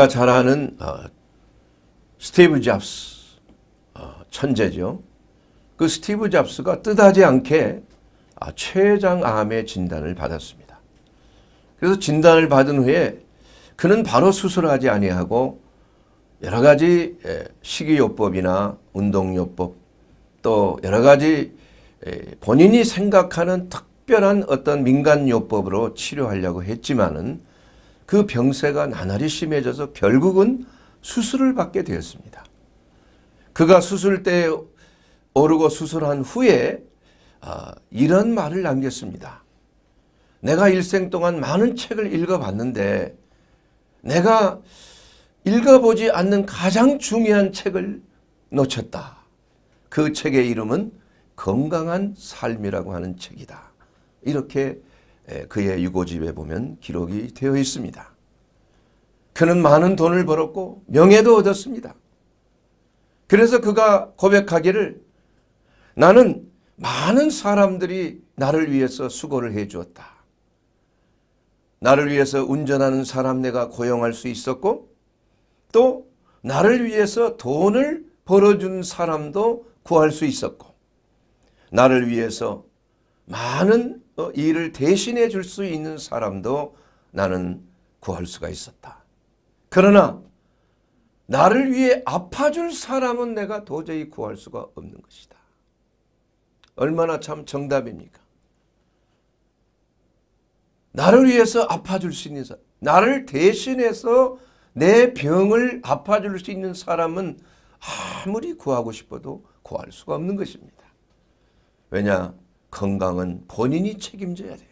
우리가 잘 아는 어, 스티브 잡스 어, 천재죠. 그 스티브 잡스가 뜻하지 않게 아, 췌장암의 진단을 받았습니다. 그래서 진단을 받은 후에 그는 바로 수술하지 아니하고 여러 가지 식이요법이나 운동요법 또 여러 가지 본인이 생각하는 특별한 어떤 민간요법으로 치료하려고 했지만은 그 병세가 나날이 심해져서 결국은 수술을 받게 되었습니다. 그가 수술대에 오르고 수술한 후에 아, 이런 말을 남겼습니다. 내가 일생 동안 많은 책을 읽어봤는데 내가 읽어보지 않는 가장 중요한 책을 놓쳤다. 그 책의 이름은 건강한 삶이라고 하는 책이다. 이렇게 예, 그의 유고집에 보면 기록이 되어 있습니다. 그는 많은 돈을 벌었고 명예도 얻었습니다. 그래서 그가 고백하기를 나는 많은 사람들이 나를 위해서 수고를 해 주었다. 나를 위해서 운전하는 사람 내가 고용할 수 있었고 또 나를 위해서 돈을 벌어준 사람도 구할 수 있었고 나를 위해서 많은 어, 이 일을 대신해 줄 수 있는 사람도 나는 구할 수가 있었다. 그러나 나를 위해 아파줄 사람은 내가 도저히 구할 수가 없는 것이다. 얼마나 참 정답입니까? 나를 위해서 아파줄 수 있는 사람, 나를 대신해서 내 병을 아파줄 수 있는 사람은 아무리 구하고 싶어도 구할 수가 없는 것입니다. 왜냐? 건강은 본인이 책임져야 돼요.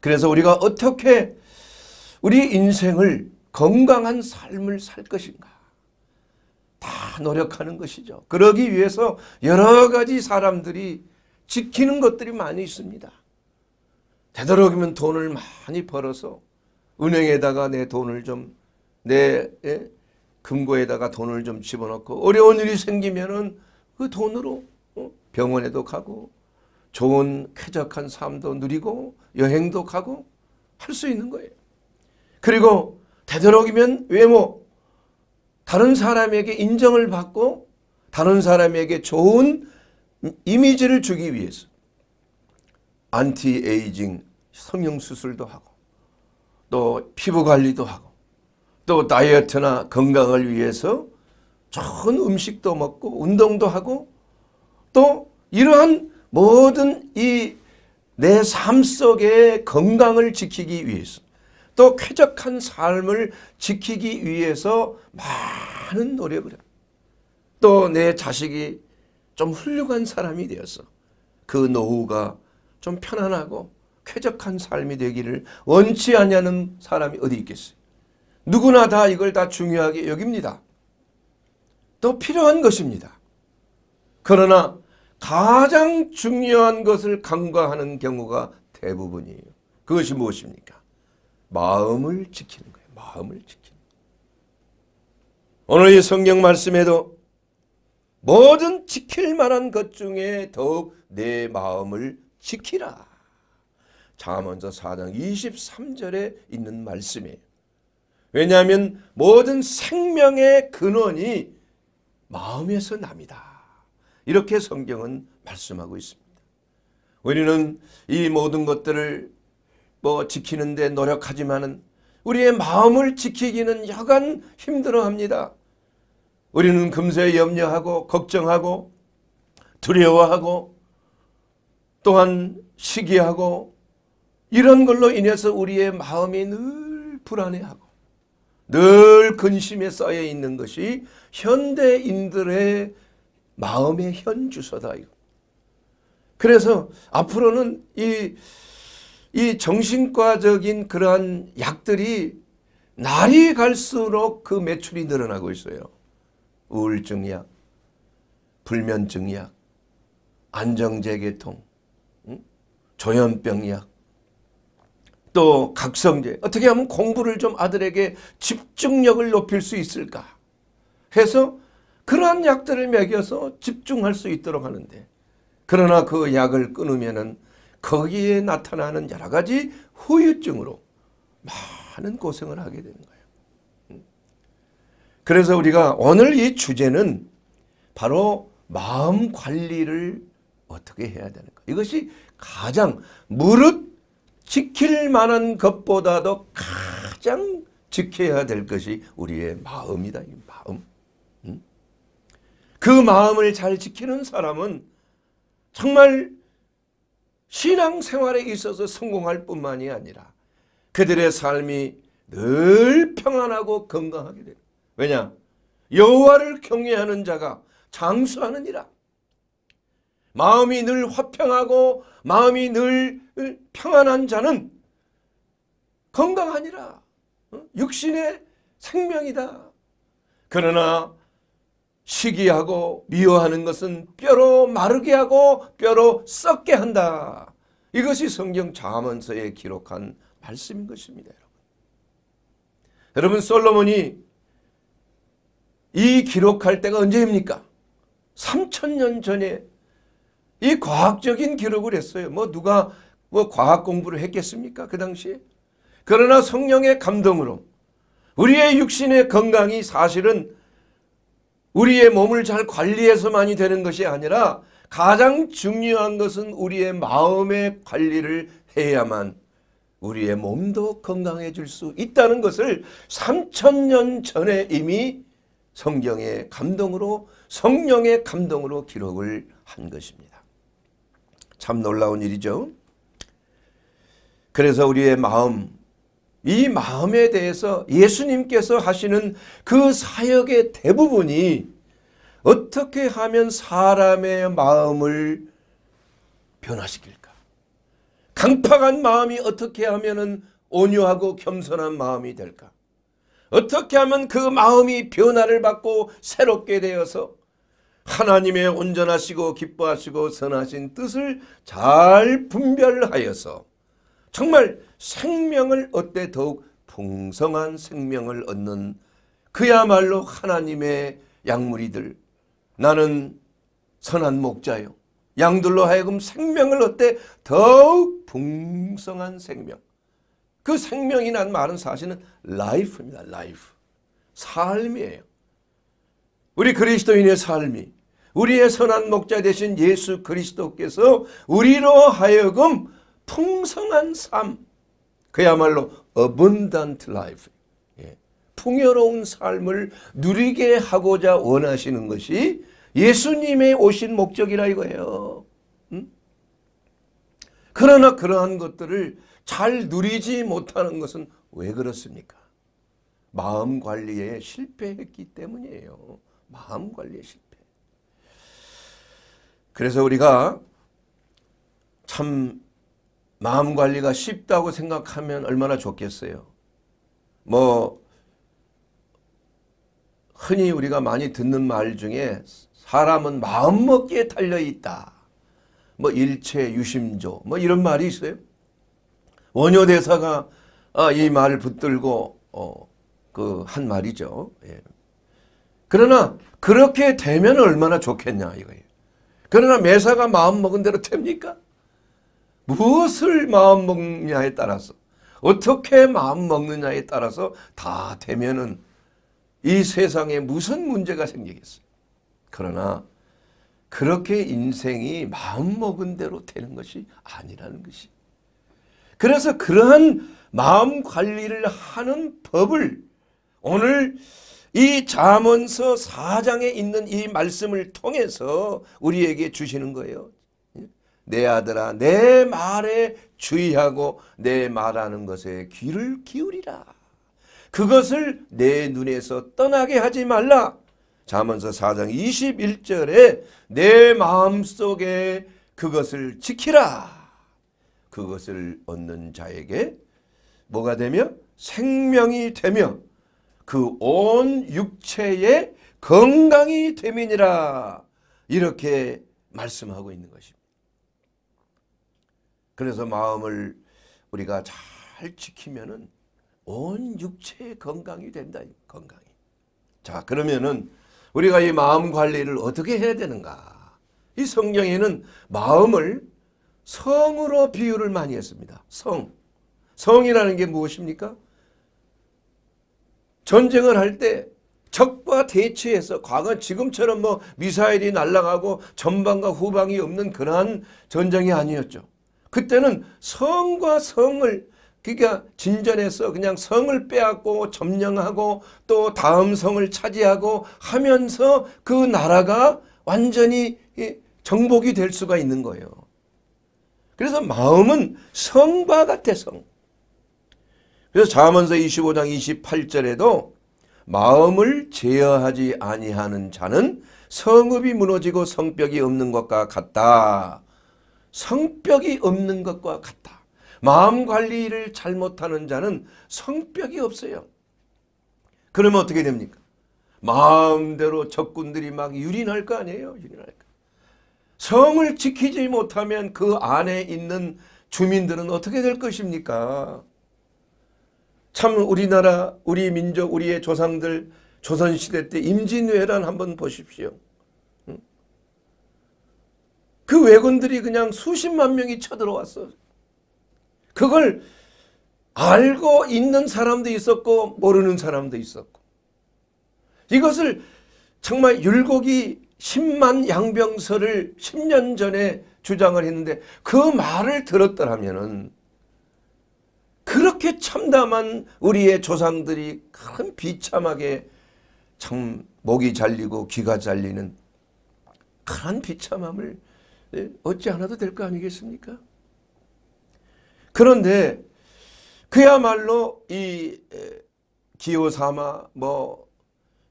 그래서 우리가 어떻게 우리 인생을 건강한 삶을 살 것인가. 다 노력하는 것이죠. 그러기 위해서 여러 가지 사람들이 지키는 것들이 많이 있습니다. 되도록이면 돈을 많이 벌어서 은행에다가 내 돈을 좀, 내 예, 금고에다가 돈을 좀 집어넣고 어려운 일이 생기면은 그 돈으로 병원에도 가고 좋은 쾌적한 삶도 누리고 여행도 가고 할 수 있는 거예요. 그리고 되도록이면 외모 다른 사람에게 인정을 받고 다른 사람에게 좋은 이미지를 주기 위해서 안티에이징 성형수술도 하고 또 피부관리도 하고 또 다이어트나 건강을 위해서 좋은 음식도 먹고 운동도 하고 또 이러한 모든 이 내 삶 속의 건강을 지키기 위해서 또 쾌적한 삶을 지키기 위해서 많은 노력을 또 내 자식이 좀 훌륭한 사람이 되어서 그 노후가 좀 편안하고 쾌적한 삶이 되기를 원치 않냐는 사람이 어디 있겠어요. 누구나 다 이걸 다 중요하게 여깁니다. 또 필요한 것입니다. 그러나 가장 중요한 것을 간과하는 경우가 대부분이에요. 그것이 무엇입니까? 마음을 지키는 거예요. 마음을 지키는 오늘 이 성경 말씀에도 뭐든 지킬 만한 것 중에 더욱 내 마음을 지키라. 잠언서 4장 23절에 있는 말씀이에요. 왜냐하면 모든 생명의 근원이 마음에서 납니다. 이렇게 성경은 말씀하고 있습니다. 우리는 이 모든 것들을 뭐 지키는데 노력하지만은 우리의 마음을 지키기는 여간 힘들어합니다. 우리는 금세 염려하고 걱정하고 두려워하고 또한 시기하고 이런 걸로 인해서 우리의 마음이 늘 불안해하고 늘 근심에 쌓여 있는 것이 현대인들의 마음의 현주소다 이거. 그래서 앞으로는 이, 이 정신과적인 그러한 약들이 날이 갈수록 그 매출이 늘어나고 있어요. 우울증 약, 불면증 약, 안정재계통, 조현병 약, 또 각성제. 어떻게 하면 공부를 좀 아들에게 집중력을 높일 수 있을까 해서 그러한 약들을 먹여서 집중할 수 있도록 하는데 그러나 그 약을 끊으면은 거기에 나타나는 여러 가지 후유증으로 많은 고생을 하게 되는 거예요. 음. 그래서 우리가 오늘 이 주제는 바로 마음 관리를 어떻게 해야 되는가. 이것이 가장 무릇 지킬 만한 것보다도 가장 지켜야 될 것이 우리의 마음이다. 이 마음. 그 마음을 잘 지키는 사람은 정말 신앙생활에 있어서 성공할 뿐만이 아니라 그들의 삶이 늘 평안하고 건강하게 돼요. 왜냐? 여호와를 경외하는 자가 장수하느니라. 마음이 늘 화평하고 마음이 늘 평안한 자는 건강하니라. 어? 육신의 생명이다. 그러나 시기하고 미워하는 것은 뼈로 마르게 하고 뼈로 썩게 한다. 이것이 성경 자문서에 기록한 말씀인 것입니다. 여러분, 여러분 솔로몬이 이 기록할 때가 언제입니까? 3천년 전에 이 과학적인 기록을 했어요. 뭐 누가 뭐 과학 공부를 했겠습니까? 그 당시에. 그러나 성령의 감동으로 우리의 육신의 건강이 사실은 우리의 몸을 잘 관리해서만이 되는 것이 아니라 가장 중요한 것은 우리의 마음의 관리를 해야만 우리의 몸도 건강해질 수 있다는 것을 3천년 전에 이미 성경의 감동으로 성령의 감동으로 기록을 한 것입니다. 참 놀라운 일이죠. 그래서 우리의 마음 이 마음에 대해서 예수님께서 하시는 그 사역의 대부분이 어떻게 하면 사람의 마음을 변화시킬까? 강팍한 마음이 어떻게 하면 온유하고 겸손한 마음이 될까? 어떻게 하면 그 마음이 변화를 받고 새롭게 되어서 하나님의 온전하시고 기뻐하시고 선하신 뜻을 잘 분별하여서 정말 생명을 얻되 더욱 풍성한 생명을 얻는 그야말로 하나님의 약물이들 나는 선한 목자요 양들로 하여금 생명을 얻되 더욱 풍성한 생명 그 생명이란 말은 사실은 라이프입니다. 라이프. 삶이에요. 우리 그리스도인의 삶이 우리의 선한 목자 되신 예수 그리스도께서 우리로 하여금 풍성한 삶 그야말로 abundant life. 예. 풍요로운 삶을 누리게 하고자 원하시는 것이 예수님의 오신 목적이라 이거예요. 음? 그러나 그러한 것들을 잘 누리지 못하는 것은 왜 그렇습니까? 마음 관리에 실패했기 때문이에요. 마음 관리에 실패. 그래서 우리가 참 마음 관리가 쉽다고 생각하면 얼마나 좋겠어요. 뭐 흔히 우리가 많이 듣는 말 중에 사람은 마음먹기에 달려있다. 뭐 일체 유심조 뭐 이런 말이 있어요. 원효 대사가 아, 이 말을 붙들고 어, 그한 말이죠. 예. 그러나 그렇게 되면 얼마나 좋겠냐 이거예요. 그러나 매사가 마음 먹은 대로 됩니까? 무엇을 마음 먹느냐에 따라서 어떻게 마음 먹느냐에 따라서 다 되면은 이 세상에 무슨 문제가 생기겠어요. 그러나 그렇게 인생이 마음먹은 대로 되는 것이 아니라는 것이. 그래서 그러한 마음 관리를 하는 법을 오늘 이자언서 4장에 있는 이 말씀을 통해서 우리에게 주시는 거예요. 내 아들아 내 말에 주의하고 내 말하는 것에 귀를 기울이라. 그것을 내 눈에서 떠나게 하지 말라. 자문서 4장 21절에 내 마음속에 그것을 지키라. 그것을 얻는 자에게 뭐가 되며 생명이 되며 그 온 육체의 건강이 되민이라 이렇게 말씀하고 있는 것입니다. 그래서 마음을 우리가 잘 지키면은 온 육체의 건강이 된다. 건강이. 자, 그러면은 우리가 이 마음 관리를 어떻게 해야 되는가? 이 성경에는 마음을 성으로 비유를 많이 했습니다. 성. 성이라는 게 무엇입니까? 전쟁을 할 때 적과 대치해서 과거 지금처럼 뭐 미사일이 날아가고 전방과 후방이 없는 그러한 전쟁이 아니었죠. 그때는 성과 성을 그러니까 진전해서 그냥 성을 빼앗고 점령하고 또 다음 성을 차지하고 하면서 그 나라가 완전히 정복이 될 수가 있는 거예요. 그래서 마음은 성과 같아 성. 그래서 자문서 25장 28절에도 마음을 제어하지 아니하는 자는 성읍이 무너지고 성벽이 없는 것과 같다. 성벽이 없는 것과 같다. 마음 관리를 잘못하는 자는 성벽이 없어요. 그러면 어떻게 됩니까? 마음대로 적군들이 막 유린할 거 아니에요. 유린할 거. 성을 지키지 못하면 그 안에 있는 주민들은 어떻게 될 것입니까? 참 우리나라, 우리 민족, 우리의 조상들 조선시대 때 임진왜란 한번 보십시오. 그 왜군들이 그냥 수십만 명이 쳐들어왔어. 그걸 알고 있는 사람도 있었고 모르는 사람도 있었고 이것을 정말 율곡이 10만 양병설을 10년 전에 주장을 했는데 그 말을 들었더라면은 그렇게 참담한 우리의 조상들이 큰 비참하게 참 목이 잘리고 귀가 잘리는 그 비참함을 얻지 않아도 될 거 아니겠습니까? 그런데 그야말로 이 기호 삼아 뭐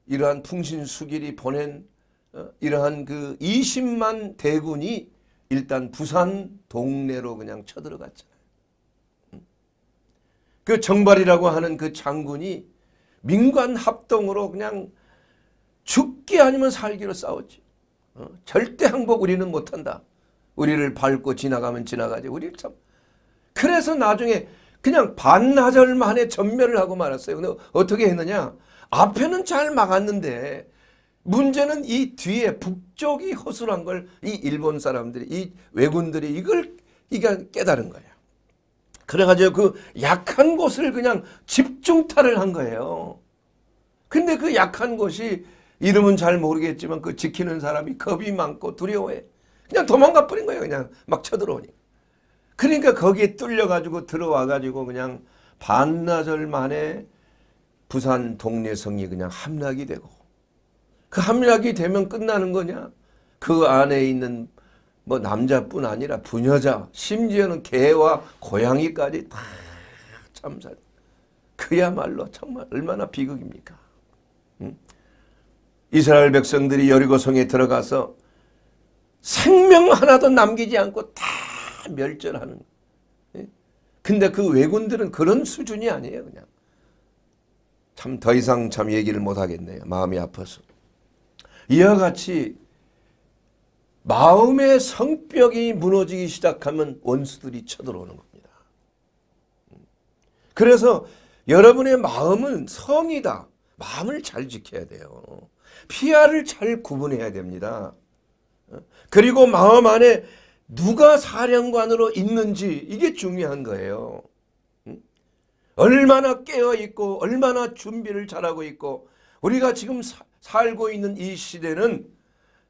이러한 풍신수길이 보낸 어, 이러한 그 20만 대군이 일단 부산 동네로 그냥 쳐들어갔잖아요. 음. 그 정발이라고 하는 그 장군이 민관 합동으로 그냥 죽기 아니면 살기로 싸웠지. 어, 절대 항복 우리는 못한다. 우리를 밟고 지나가면 지나가지. 우리 참. 그래서 나중에 그냥 반나절 만에 전멸을 하고 말았어요. 근데 어떻게 했느냐? 앞에는 잘 막았는데 문제는 이 뒤에 북쪽이 허술한 걸 이 일본 사람들이 이 왜군들이 이걸 깨달은 거예요. 그래가지고 그 약한 곳을 그냥 집중타를 한 거예요. 근데 그 약한 곳이 이름은 잘 모르겠지만 그 지키는 사람이 겁이 많고 두려워해. 그냥 도망가 버린 거예요. 그냥 막 쳐들어오니. 그러니까 거기에 뚫려가지고 들어와가지고 그냥 반나절 만에 부산 동래성이 그냥 함락이 되고 그 함락이 되면 끝나는 거냐? 그 안에 있는 뭐 남자뿐 아니라 부녀자 심지어는 개와 고양이까지 다 참살 그야말로 정말 얼마나 비극입니까? 응? 이스라엘 백성들이 여리고성에 들어가서 생명 하나도 남기지 않고 다 멸절하는 예? 근데 그 왜군들은 그런 수준이 아니에요 그냥 참 더 이상 참 얘기를 못하겠네요 마음이 아파서 이와 같이 마음의 성벽이 무너지기 시작하면 원수들이 쳐들어오는 겁니다 음. 그래서 여러분의 마음은 성이다 마음을 잘 지켜야 돼요 피아를 잘 구분해야 됩니다 그리고 마음 안에 누가 사령관으로 있는지 이게 중요한 거예요. 얼마나 깨어있고 얼마나 준비를 잘하고 있고 우리가 지금 사, 살고 있는 이 시대는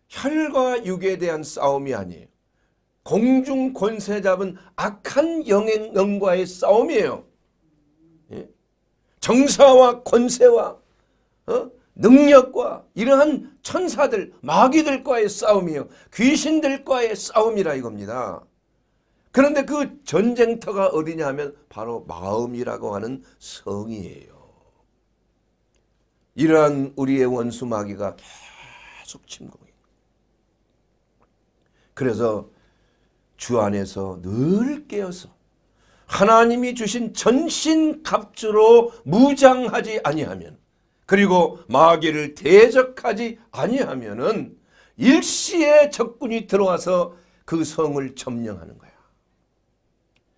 혈과 육에 대한 싸움이 아니에요. 공중 권세 잡은 악한 영행과의 싸움이에요. 예? 정사와 권세와 어? 능력과 이러한 천사들, 마귀들과의 싸움이요. 귀신들과의 싸움이라 이겁니다. 그런데 그 전쟁터가 어디냐 하면 바로 마음이라고 하는 성이에요. 이러한 우리의 원수 마귀가 계속 침공해요. 그래서 주 안에서 늘 깨어서 하나님이 주신 전신 갑주로 무장하지 아니하면 그리고 마귀를 대적하지 아니하면은 일시에 적군이 들어와서 그 성을 점령하는 거야.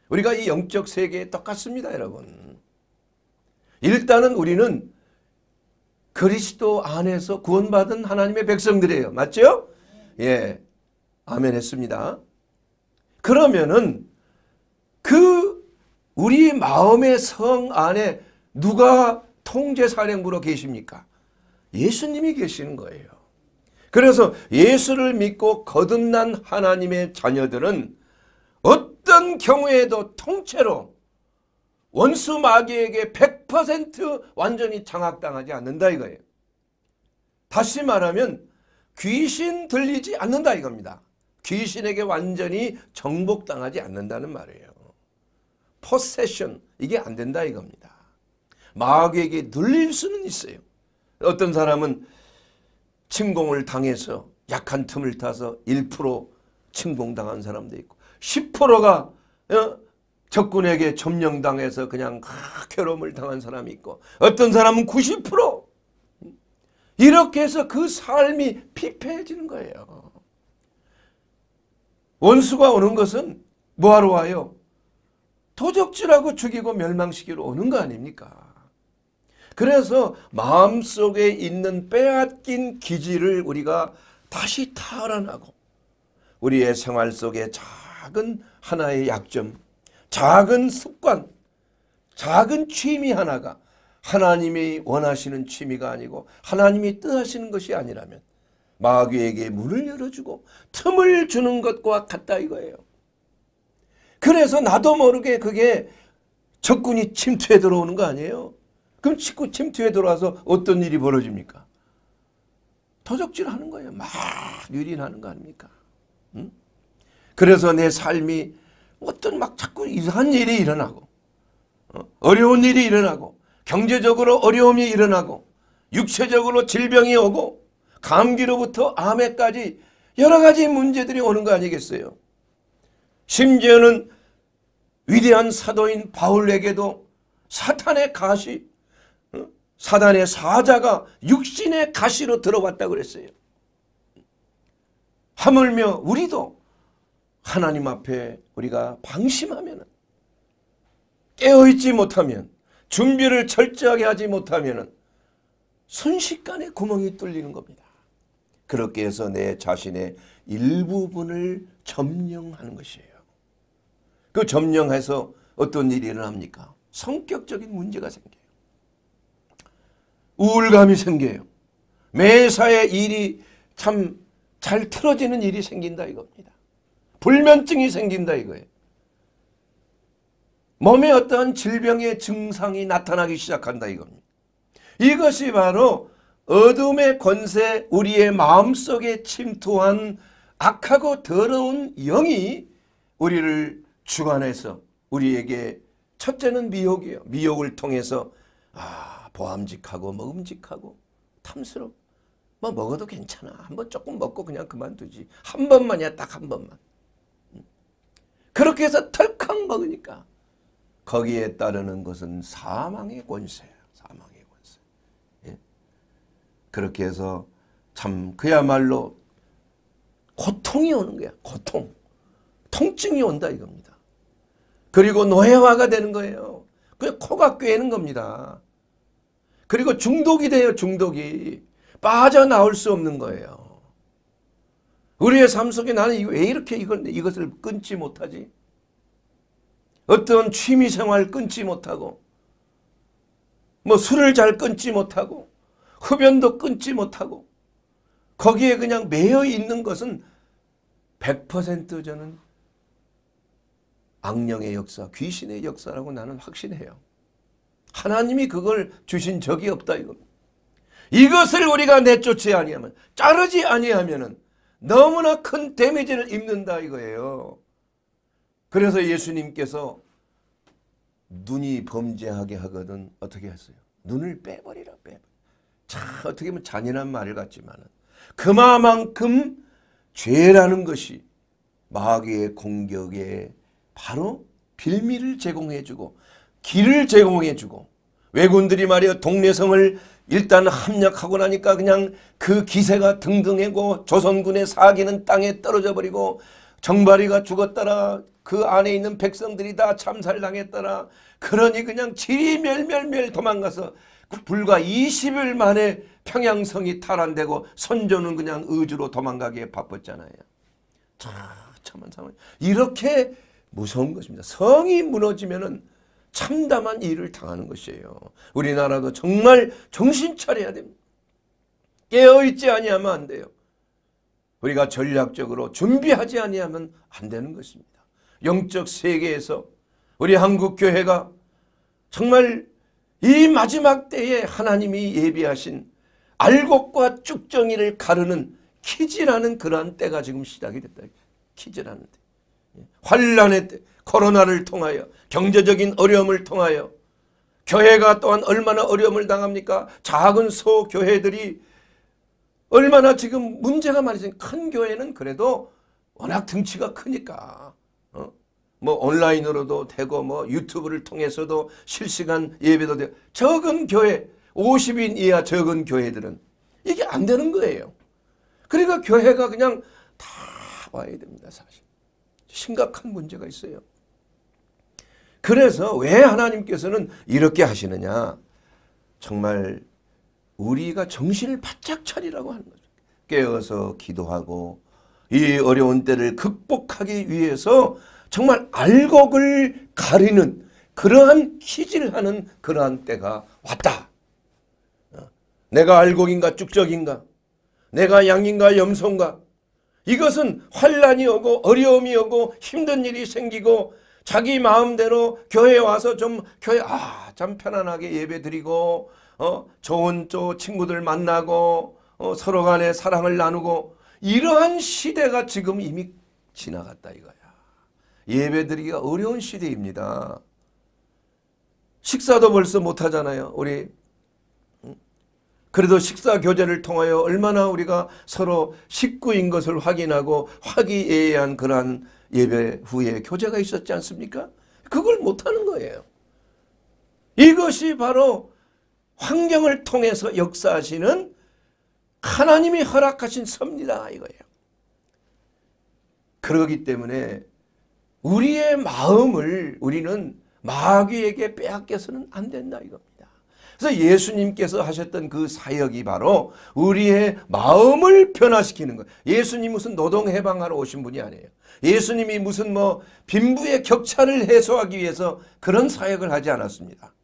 우리가 이 영적 세계에 똑같습니다, 여러분. 일단은 우리는 그리스도 안에서 구원받은 하나님의 백성들이에요. 맞죠? 예. 아멘 했습니다. 그러면은 그 우리 마음의 성 안에 누가 통제사령부로 계십니까? 예수님이 계시는 거예요. 그래서 예수를 믿고 거듭난 하나님의 자녀들은 어떤 경우에도 통째로 원수 마귀에게 100% 완전히 장악당하지 않는다 이거예요. 다시 말하면 귀신 들리지 않는다 이겁니다. 귀신에게 완전히 정복당하지 않는다는 말이에요. 포세션 이게 안 된다 이겁니다. 마귀에게 눌릴 수는 있어요. 어떤 사람은 침공을 당해서 약한 틈을 타서 1% 침공당한 사람도 있고 10%가 어, 적군에게 점령당해서 그냥 괴로움을 당한 사람이 있고 어떤 사람은 90% 이렇게 해서 그 삶이 피폐해지는 거예요. 원수가 오는 것은 뭐하러 와요? 도적질하고 죽이고 멸망시키러 오는 거 아닙니까? 그래서 마음속에 있는 빼앗긴 기질을 우리가 다시 탈환하고 우리의 생활 속에 작은 하나의 약점, 작은 습관, 작은 취미 하나가 하나님이 원하시는 취미가 아니고 하나님이 뜻하시는 것이 아니라면 마귀에게 문을 열어주고 틈을 주는 것과 같다 이거예요. 그래서 나도 모르게 그게 적군이 침투해 들어오는 거 아니에요. 그럼 식구 침투에 들어와서 어떤 일이 벌어집니까? 도적질 하는 거예요. 막 유린하는 거 아닙니까? 응? 그래서 내 삶이 어떤 막 자꾸 이상한 일이 일어나고 어, 어려운 일이 일어나고 경제적으로 어려움이 일어나고 육체적으로 질병이 오고 감기로부터 암에까지 여러 가지 문제들이 오는 거 아니겠어요? 심지어는 위대한 사도인 바울에게도 사탄의 가시 사단의 사자가 육신의 가시로 들어왔다 그랬어요. 하물며 우리도 하나님 앞에 우리가 방심하면 깨어있지 못하면 준비를 철저하게 하지 못하면 순식간에 구멍이 뚫리는 겁니다. 그렇게 해서 내 자신의 일부분을 점령하는 것이에요. 그 점령해서 어떤 일이 일어납니까? 성격적인 문제가 생겨요. 우울감이 생겨요. 매사에 일이 참 잘 틀어지는 일이 생긴다 이겁니다. 불면증이 생긴다 이거예요. 몸에 어떠 질병의 증상이 나타나기 시작한다 이겁니다. 이것이 바로 어둠의 권세 우리의 마음속에 침투한 악하고 더러운 영이 우리를 주관해서 우리에게 첫째는 미혹이요 미혹을 통해서 아 보암직하고 먹음직하고 뭐 탐스럽뭐 먹어도 괜찮아. 한번 조금 먹고 그냥 그만두지. 한 번만이야 딱 한 번만. 그렇게 해서 털컥 먹으니까 거기에 따르는 것은 사망의 권세야. 사망의 권세. 예? 그렇게 해서 참 그야말로 고통이 오는 거야. 고통. 통증이 온다 이겁니다. 그리고 노예화가 되는 거예요. 그 코가 꿰는 겁니다. 그리고 중독이 돼요. 중독이. 빠져나올 수 없는 거예요. 우리의 삶 속에 나는 왜 이렇게 이걸, 이것을 끊지 못하지? 어떤 취미생활 끊지 못하고 뭐 술을 잘 끊지 못하고 흡연도 끊지 못하고 거기에 그냥 매여 있는 것은 100% 저는 악령의 역사, 귀신의 역사라고 나는 확신해요. 하나님이 그걸 주신 적이 없다 이겁 이것을 우리가 내쫓지 아니하면 자르지 아니하면은 너무나 큰 데미지를 입는다 이거예요. 그래서 예수님께서 눈이 범죄하게 하거든 어떻게 했어요? 눈을 빼버리라 빼. 버자 어떻게 보면 잔인한 말을 같지만 그마만큼 죄라는 것이 마귀의 공격에 바로 빌미를 제공해주고 길을 제공해주고 왜군들이 말이여 동네성을 일단 합력하고 나니까 그냥 그 기세가 등등해고 조선군의 사기는 땅에 떨어져 버리고 정발이가 죽었더라 그 안에 있는 백성들이 다 참살당했더라 그러니 그냥 질이 멸멸멸 도망가서 그 불과 20일 만에 평양성이 탈환되고 선조는 그냥 의주로 도망가기에 바빴잖아요. 참, 참한 상황. 이렇게 무서운 것입니다. 성이 무너지면은 참담한 일을 당하는 것이에요. 우리나라도 정말 정신 차려야 됩니다. 깨어있지 아니하면 안 돼요. 우리가 전략적으로 준비하지 아니하면 안 되는 것입니다. 영적 세계에서 우리 한국 교회가 정말 이 마지막 때에 하나님이 예비하신 알곡과 쭉정이를 가르는 키즈라는 그러한 때가 지금 시작이 됐다. 키즈라는 때. 환란의 때. 코로나를 통하여 경제적인 어려움을 통하여 교회가 또한 얼마나 어려움을 당합니까? 작은 소교회들이 얼마나 지금 문제가 많으신 큰 교회는 그래도 워낙 등치가 크니까 어? 뭐 온라인으로도 되고 뭐 유튜브를 통해서도 실시간 예배도 되고 적은 교회 50인 이하 적은 교회들은 이게 안 되는 거예요. 그러니까 교회가 그냥 다 와야 됩니다 사실. 심각한 문제가 있어요. 그래서 왜 하나님께서는 이렇게 하시느냐? 정말 우리가 정신을 바짝 차리라고 하는 거죠. 깨어서 기도하고 이 어려운 때를 극복하기 위해서 정말 알곡을 가리는 그러한 키질하는 그러한 때가 왔다. 어? 내가 알곡인가 쭉적인가? 내가 양인가 염소인가? 이것은 환란이 오고 어려움이 오고 힘든 일이 생기고 자기 마음대로 교회 와서 좀 교회 아참 편안하게 예배 드리고 어 좋은 또 친구들 만나고 어, 서로 간에 사랑을 나누고 이러한 시대가 지금 이미 지나갔다 이거야. 예배 드리기가 어려운 시대입니다. 식사도 벌써 못하잖아요. 우리 그래도 식사 교제를 통하여 얼마나 우리가 서로 식구인 것을 확인하고 화기애애한 그러한 예배 후에 교제가 있었지 않습니까? 그걸 못하는 거예요. 이것이 바로 환경을 통해서 역사하시는 하나님이 허락하신 섭니다 이거예요. 그러기 때문에 우리의 마음을 우리는 마귀에게 빼앗겨서는 안 된다 이겁니다. 그래서 예수님께서 하셨던 그 사역이 바로 우리의 마음을 변화시키는 거예요. 예수님 무슨 노동 해방하러 오신 분이 아니에요. 예수님이 무슨 뭐 빈부의 격차를 해소하기 위해서 그런 사역을 하지 않았습니다.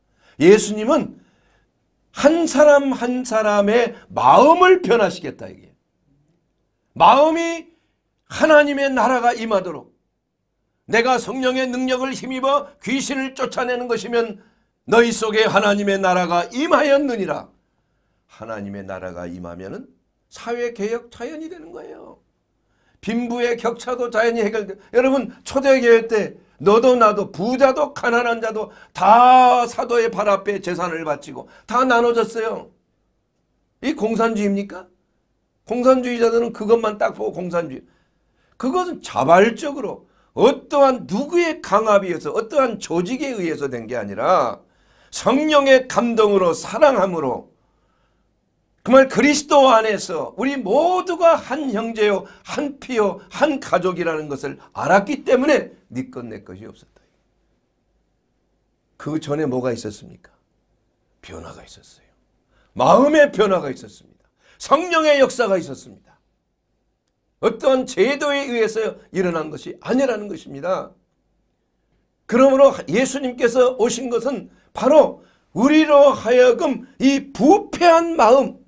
예수님은 한 사람 한 사람의 마음을 변화시켰다 이게. 마음이 하나님의 나라가 임하도록 내가 성령의 능력을 힘입어 귀신을 쫓아내는 것이면 너희 속에 하나님의 나라가 임하였느니라. 하나님의 나라가 임하면은 사회개혁 자연이 되는 거예요. 빈부의 격차도 자연히 해결돼. 여러분 초대교회 때 너도 나도 부자도 가난한 자도 다 사도의 발 앞에 재산을 바치고 다 나눠졌어요. 이 공산주의입니까? 공산주의자들은 그것만 딱 보고 공산주의. 그것은 자발적으로 어떠한 누구의 강압이어서 어떠한 조직에 의해서 된 게 아니라 성령의 감동으로 사랑함으로 그 말 그리스도 안에서 우리 모두가 한 형제요 한 피요 한 가족이라는 것을 알았기 때문에 네 것 내 것이 없었다. 그 전에 뭐가 있었습니까? 변화가 있었어요. 마음의 변화가 있었습니다. 성령의 역사가 있었습니다. 어떤 제도에 의해서 일어난 것이 아니라는 것입니다. 그러므로 예수님께서 오신 것은 바로 우리로 하여금 이 부패한 마음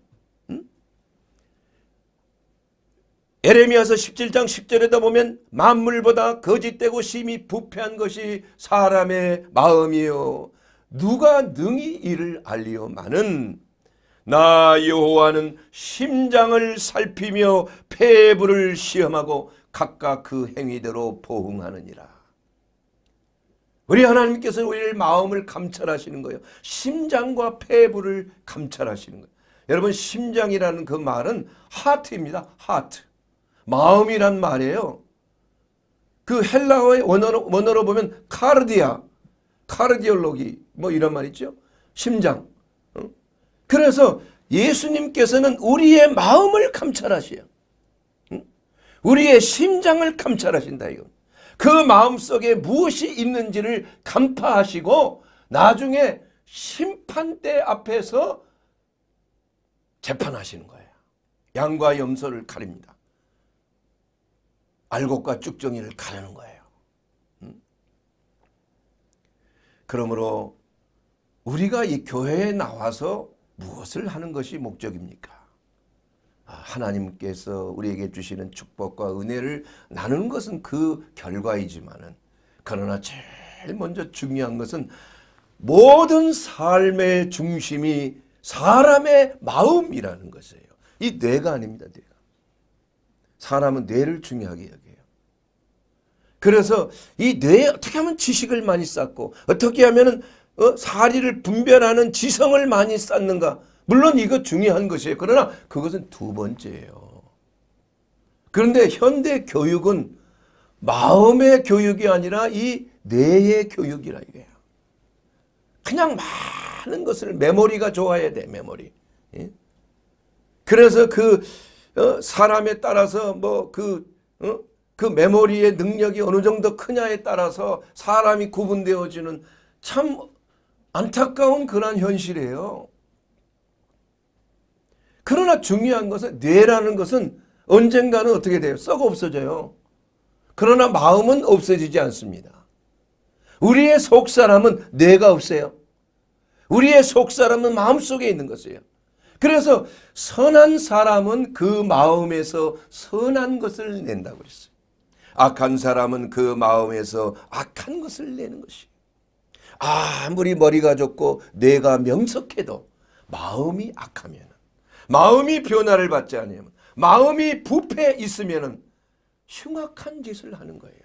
에레미야서 17장 10절에다 보면 만물보다 거짓되고 심히 부패한 것이 사람의 마음이요 누가 능히 이를 알리오마는 나 여호와는 심장을 살피며 폐부를 시험하고 각각 그 행위대로 보응하느니라 우리 하나님께서 우리의 마음을 감찰하시는 거예요. 심장과 폐부를 감찰하시는 거예요. 여러분 심장이라는 그 말은 하트입니다. 하트. 마음이란 말이에요. 그 헬라어의 원어로, 원어로 보면 카르디아, 카르디올로기 뭐 이런 말 있죠. 심장. 그래서 예수님께서는 우리의 마음을 감찰하시요 우리의 심장을 감찰하신다 이거. 그 마음속에 무엇이 있는지를 간파하시고 나중에 심판대 앞에서 재판하시는 거예요. 양과 염소를 가립니다. 알곡과 쭉정이를 가르는 거예요. 음? 그러므로 우리가 이 교회에 나와서 무엇을 하는 것이 목적입니까? 아, 하나님께서 우리에게 주시는 축복과 은혜를 나누는 것은 그 결과이지만은 그러나 제일 먼저 중요한 것은 모든 삶의 중심이 사람의 마음이라는 것이에요. 이 뇌가 아닙니다. 뇌가. 사람은 뇌를 중요하게 여겨요. 그래서 이 뇌에 어떻게 하면 지식을 많이 쌓고 어떻게 하면 어? 사리를 분별하는 지성을 많이 쌓는가 물론 이거 중요한 것이에요. 그러나 그것은 두 번째예요. 그런데 현대 교육은 마음의 교육이 아니라 이 뇌의 교육이라 이거야. 그냥 많은 것을 메모리가 좋아야 돼 메모리. 예? 그래서 그 어, 사람에 따라서 뭐그 어? 그 메모리의 능력이 어느 정도 크냐에 따라서 사람이 구분되어지는 참 안타까운 그런 현실이에요. 그러나 중요한 것은 뇌라는 것은 언젠가는 어떻게 돼요? 썩어 없어져요. 그러나 마음은 없어지지 않습니다. 우리의 속사람은 뇌가 없어요. 우리의 속사람은 마음속에 있는 것이에요. 그래서 선한 사람은 그 마음에서 선한 것을 낸다고 그랬어요. 악한 사람은 그 마음에서 악한 것을 내는 것이 에요 아무리 머리가 좋고 뇌가 명석해도 마음이 악하면 마음이 변화를 받지 않으면 마음이 부패 있으면 흉악한 짓을 하는 거예요.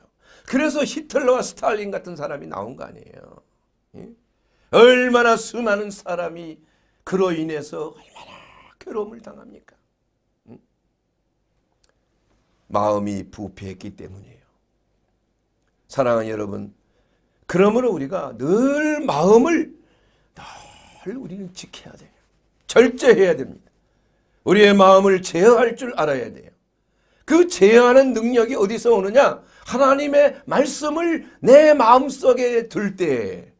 그래서 히틀러와 스탈린 같은 사람이 나온 거 아니에요. 예? 얼마나 수많은 사람이 그로 인해서 얼마나 괴로움을 당합니까? 음? 마음이 부패했기 때문이에요. 사랑하는 여러분, 그러므로 우리가 늘 마음을 늘 우리는 지켜야 돼요. 절제해야 됩니다. 우리의 마음을 제어할 줄 알아야 돼요. 그 제어하는 능력이 어디서 오느냐? 하나님의 말씀을 내 마음속에 둘 때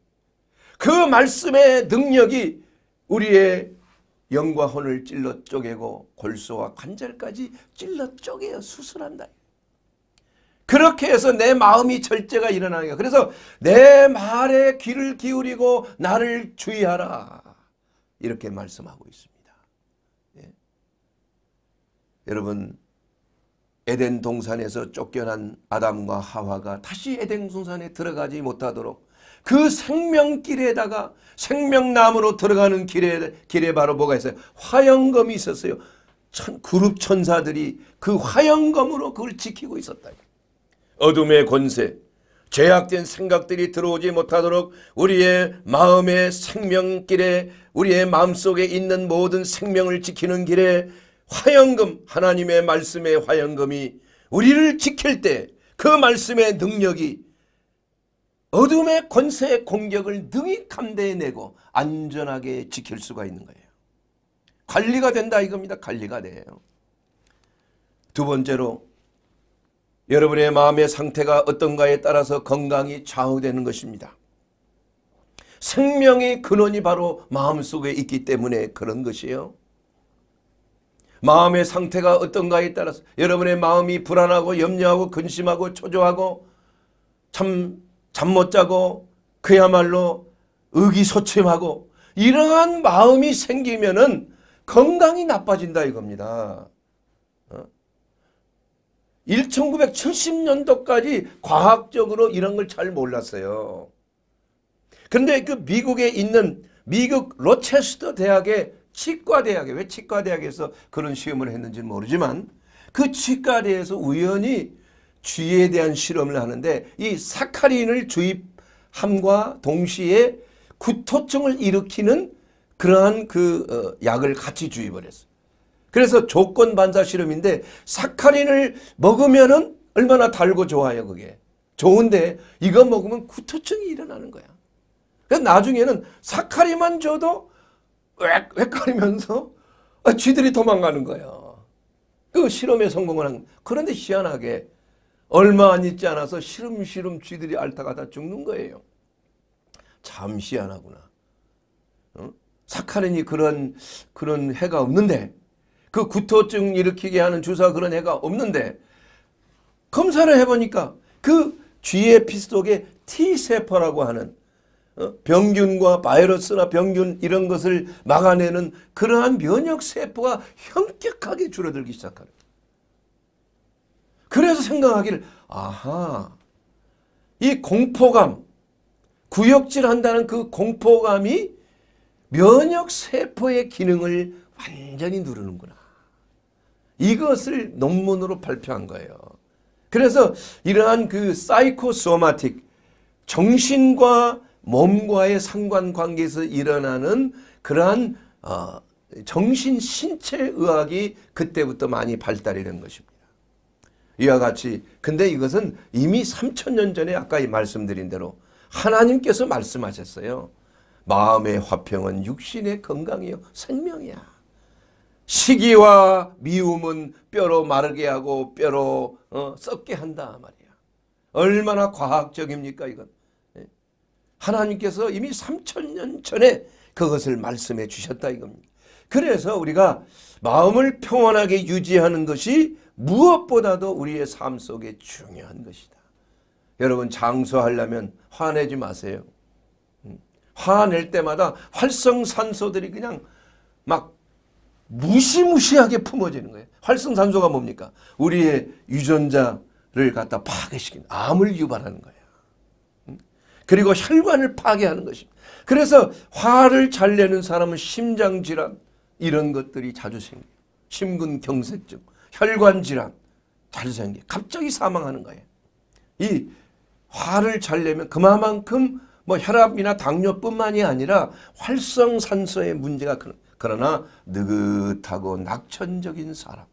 그 말씀의 능력이 우리의 영과 혼을 찔러 쪼개고 골수와 관절까지 찔러 쪼개어 수술한다. 그렇게 해서 내 마음이 절제가 일어나니까 그래서 내 말에 귀를 기울이고 나를 주의하라 이렇게 말씀하고 있습니다. 여러분 에덴 동산에서 쫓겨난 아담과 하와가 다시 에덴 동산에 들어가지 못하도록 그 생명길에다가 생명나무로 들어가는 길에 길에 바로 뭐가 있어요? 화영검이 있었어요. 천, 그룹 천사들이 그 화영검으로 그걸 지키고 있었다. 어둠의 권세, 죄악된 생각들이 들어오지 못하도록 우리의 마음의 생명길에 우리의 마음속에 있는 모든 생명을 지키는 길에 화연금 하나님의 말씀의 화연금이 우리를 지킬 때 그 말씀의 능력이 어둠의 권세의 공격을 능히 감대해내고 안전하게 지킬 수가 있는 거예요. 관리가 된다 이겁니다. 관리가 돼요. 두 번째로 여러분의 마음의 상태가 어떤가에 따라서 건강이 좌우되는 것입니다. 생명의 근원이 바로 마음속에 있기 때문에 그런 것이요. 마음의 상태가 어떤가에 따라서 여러분의 마음이 불안하고 염려하고 근심하고 초조하고 참 잠 못 자고 그야말로 의기소침하고 이러한 마음이 생기면은 건강이 나빠진다 이겁니다. 1970년도까지 어? 과학적으로 이런 걸 잘 몰랐어요. 그런데 그 미국에 있는 미국 로체스터 대학의 치과대학에 왜 치과대학에서 그런 시험을 했는지는 모르지만 그 치과대에서 우연히 쥐에 대한 실험을 하는데 이 사카린을 주입함과 동시에 구토증을 일으키는 그러한 그 어, 약을 같이 주입을 했어요. 그래서 조건 반사 실험인데 사카린을 먹으면은 얼마나 달고 좋아요 그게. 좋은데 이거 먹으면 구토증이 일어나는 거야. 그래서 나중에는 사카린만 줘도 웩웩거리면서 아, 쥐들이 도망가는 거야. 그 실험에 성공을 한 그런데 희한하게 얼마 안 있지 않아서 시름시름 쥐들이 앓다가다 죽는 거예요. 참 희한하구나. 어? 사카린이 그런 그런 해가 없는데 그 구토증 일으키게 하는 주사 그런 해가 없는데 검사를 해보니까 그 쥐의 피 속에 T세포라고 하는 어? 병균과 바이러스나 병균 이런 것을 막아내는 그러한 면역세포가 현격하게 줄어들기 시작하는 그래서 생각하기를 아하 이 공포감 구역질한다는 그 공포감이 면역세포의 기능을 완전히 누르는구나. 이것을 논문으로 발표한 거예요. 그래서 이러한 그 사이코소마틱 정신과 몸과의 상관관계에서 일어나는 그러한 어, 정신 신체의학이 그때부터 많이 발달이 된 것입니다. 이와 같이 근데 이것은 이미 3천년 전에 아까 말씀드린 대로 하나님께서 말씀하셨어요. 마음의 화평은 육신의 건강이요 생명이야. 시기와 미움은 뼈로 마르게 하고 뼈로 어, 썩게 한다 말이야. 얼마나 과학적입니까 이건. 하나님께서 이미 3 0 0 0년 전에 그것을 말씀해 주셨다 이겁니다. 그래서 우리가 마음을 평온하게 유지하는 것이 무엇보다도 우리의 삶 속에 중요한 것이다. 여러분 장수하려면 화내지 마세요. 음, 화낼 때마다 활성산소들이 그냥 막 무시무시하게 품어지는 거예요. 활성산소가 뭡니까? 우리의 유전자를 갖다 파괴시키 암을 유발하는 거예요. 그리고 혈관을 파괴하는 것입니다. 그래서 화를 잘 내는 사람은 심장질환 이런 것들이 자주 생겨요. 심근경색증, 혈관질환 자주 생겨요. 갑자기 사망하는 거예요. 이 화를 잘 내면 그만큼 뭐 혈압이나 당뇨뿐만이 아니라 활성산소의 문제가 큰 그러나 느긋하고 낙천적인 사람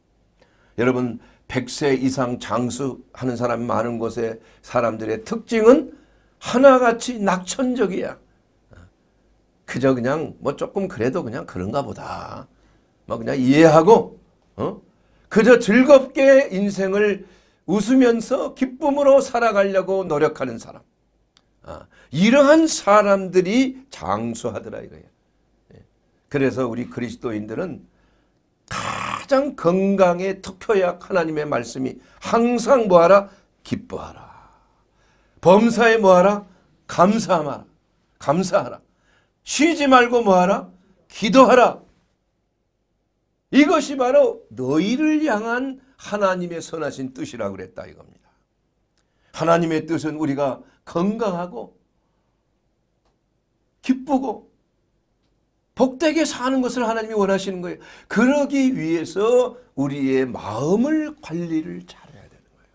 여러분 100세 이상 장수하는 사람이 많은 곳에 사람들의 특징은 하나같이 낙천적이야. 그저 그냥 뭐 조금 그래도 그냥 그런가 보다. 막 뭐 그냥 이해하고 어? 그저 즐겁게 인생을 웃으면서 기쁨으로 살아가려고 노력하는 사람. 아, 이러한 사람들이 장수하더라 이거예요. 그래서 우리 그리스도인들은 가장 건강에 특효약 하나님의 말씀이 항상 뭐하라? 기뻐하라. 범사에 뭐하라? 감사하라. 감사하라. 쉬지 말고 뭐하라? 기도하라. 이것이 바로 너희를 향한 하나님의 선하신 뜻이라고 그랬다 이겁니다. 하나님의 뜻은 우리가 건강하고 기쁘고 복되게 사는 것을 하나님이 원하시는 거예요. 그러기 위해서 우리의 마음을 관리를 잘해야 되는 거예요.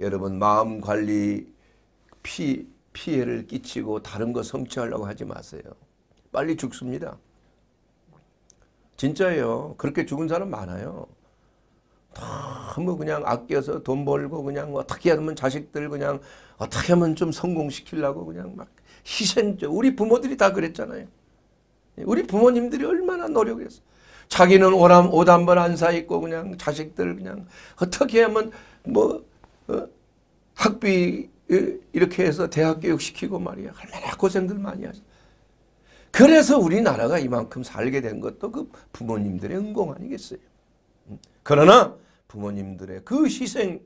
여러분 마음 관리 피, 피해를 끼치고 다른 거 성취하려고 하지 마세요. 빨리 죽습니다. 진짜예요. 그렇게 죽은 사람 많아요. 너무 그냥 아껴서 돈 벌고 그냥 뭐 어떻게 하면 자식들 그냥 어떻게 하면 좀 성공시키려고 그냥 막 희생적. 우리 부모들이 다 그랬잖아요. 우리 부모님들이 얼마나 노력했어. 자기는 오람 옷한번 안 사 입고 그냥 자식들 그냥 어떻게 하면 뭐 어? 학비 이렇게 해서 대학 교육시키고 말이야. 얼마나 고생들 많이 하죠. 그래서 우리나라가 이만큼 살게 된 것도 그 부모님들의 은공 아니겠어요. 음. 그러나 부모님들의 그 희생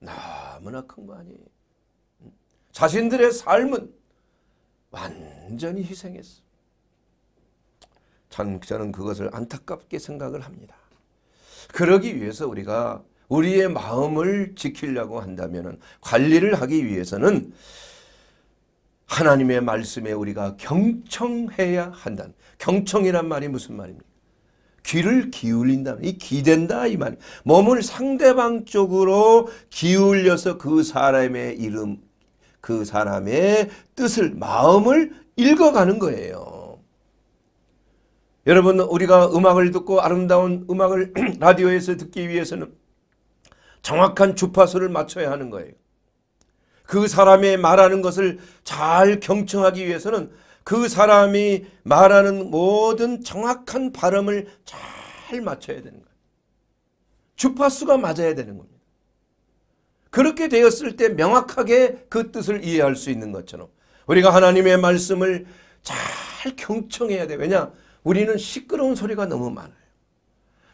너무나 큰 거 아니에요. 음. 자신들의 삶은 완전히 희생했어. 저는 그것을 안타깝게 생각을 합니다. 그러기 위해서 우리가 우리의 마음을 지키려고 한다면 관리를 하기 위해서는 하나님의 말씀에 우리가 경청해야 한다. 경청이란 말이 무슨 말입니까? 귀를 기울인다. 이 기댄다 이 말. 몸을 상대방 쪽으로 기울여서 그 사람의 이름 그 사람의 뜻을 마음을 읽어가는 거예요. 여러분 우리가 음악을 듣고 아름다운 음악을 라디오에서 듣기 위해서는 정확한 주파수를 맞춰야 하는 거예요. 그 사람의 말하는 것을 잘 경청하기 위해서는 그 사람이 말하는 모든 정확한 발음을 잘 맞춰야 되는 거예요. 주파수가 맞아야 되는 겁니다. 그렇게 되었을 때 명확하게 그 뜻을 이해할 수 있는 것처럼 우리가 하나님의 말씀을 잘 경청해야 돼. 요 왜냐? 우리는 시끄러운 소리가 너무 많아요.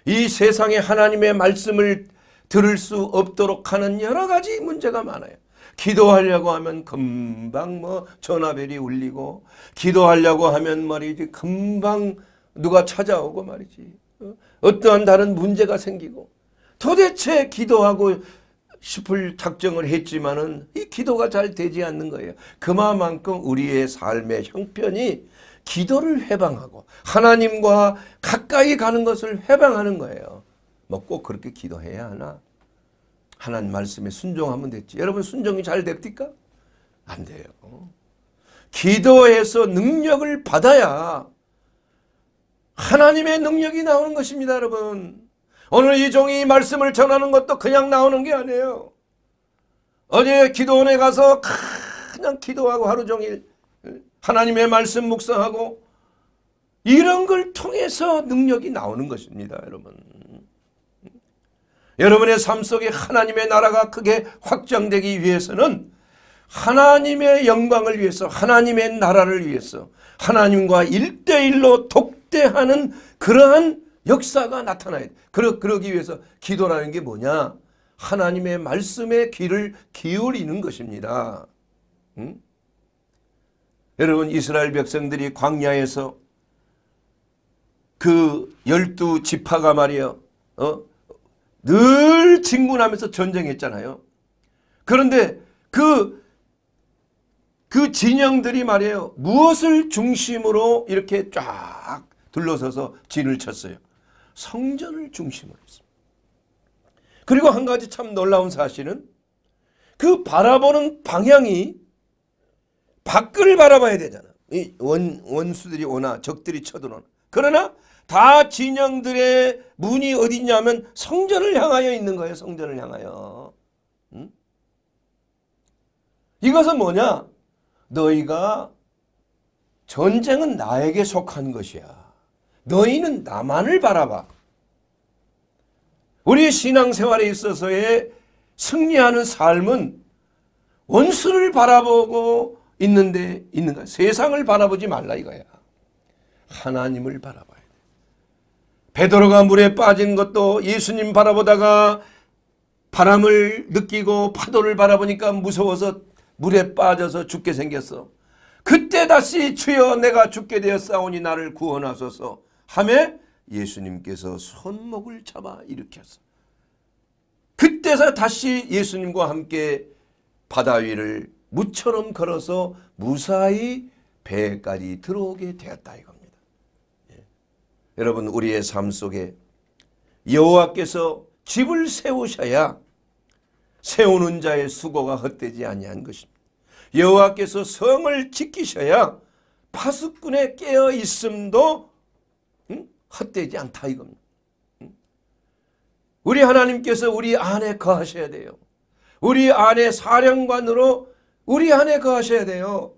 이 세상에 하나님의 말씀을 들을 수 없도록 하는 여러 가지 문제가 많아요. 기도하려고 하면 금방 뭐 전화벨이 울리고 기도하려고 하면 말이지 금방 누가 찾아오고 말이지 어? 어떠한 다른 문제가 생기고 도대체 기도하고 싶을 작정을 했지만은 이 기도가 잘 되지 않는 거예요. 그만큼 우리의 삶의 형편이 기도를 해방하고 하나님과 가까이 가는 것을 해방하는 거예요. 뭐꼭 그렇게 기도해야 하나? 하나님 말씀에 순종하면 됐지. 여러분 순종이 잘 됩니까? 안 돼요. 기도해서 능력을 받아야 하나님의 능력이 나오는 것입니다, 여러분. 오늘 이 종이 말씀을 전하는 것도 그냥 나오는 게 아니에요. 어제 기도원에 가서 그냥 기도하고 하루 종일 하나님의 말씀 묵상하고 이런 걸 통해서 능력이 나오는 것입니다, 여러분. 여러분의 삶 속에 하나님의 나라가 크게 확장되기 위해서는 하나님의 영광을 위해서 하나님의 나라를 위해서 하나님과 일대일로 독대하는 그러한 역사가 나타나야 돼. 그러, 그러기 위해서 기도라는 게 뭐냐? 하나님의 말씀에 귀를 기울이는 것입니다. 응? 여러분 이스라엘 백성들이 광야에서 그 열두 지파가 말이요. 어? 늘 진군하면서 전쟁했잖아요. 그런데 그, 그 진영들이 말이에요. 무엇을 중심으로 이렇게 쫙 둘러서서 진을 쳤어요? 성전을 중심으로 했습니다. 그리고 한 가지 참 놀라운 사실은 그 바라보는 방향이 밖을 바라봐야 되잖아. 이 원, 원수들이 오나 적들이 쳐들어오나. 그러나 다 진영들의 문이 어디냐면 성전을 향하여 있는 거예요. 성전을 향하여. 음? 이것은 뭐냐? 너희가 전쟁은 나에게 속한 것이야. 너희는 나만을 바라봐. 우리 신앙생활에 있어서의 승리하는 삶은 원수를 바라보고 있는데 있는 거 세상을 바라보지 말라 이거야. 하나님을 바라봐. 베드로가 물에 빠진 것도 예수님 바라보다가 바람을 느끼고 파도를 바라보니까 무서워서 물에 빠져서 죽게 생겼어. 그때 다시 주여 내가 죽게 되었사오니 나를 구원하소서 하매 예수님께서 손목을 잡아 일으켰어. 그때서 다시 예수님과 함께 바다 위를 무처럼 걸어서 무사히 배까지 들어오게 되었다 이거. 여러분 우리의 삶 속에 여호와께서 집을 세우셔야 세우는 자의 수고가 헛되지 아니한 것입니다. 여호와께서 성을 지키셔야 파수꾼의 깨어 있음도 헛되지 않다 이겁니다. 우리 하나님께서 우리 안에 거하셔야 돼요. 우리 안에 사령관으로 우리 안에 거하셔야 돼요.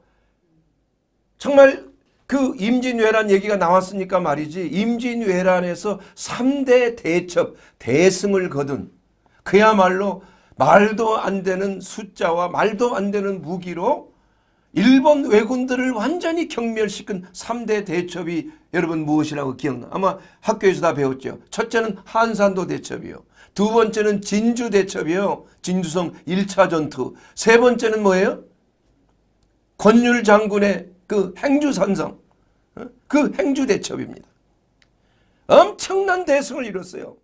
정말 그 임진왜란 얘기가 나왔으니까 말이지 임진왜란에서 3대 대첩 대승을 거둔 그야말로 말도 안 되는 숫자와 말도 안 되는 무기로 일본 외군들을 완전히 경멸시킨 3대 대첩이 여러분 무엇이라고 기억나? 아마 학교에서 다 배웠죠. 첫째는 한산도 대첩이요. 두 번째는 진주 대첩이요. 진주성 1차 전투. 세 번째는 뭐예요? 권율 장군의 그 행주선성 어? 그 행주대첩입니다. 엄청난 대승을 이뤘어요.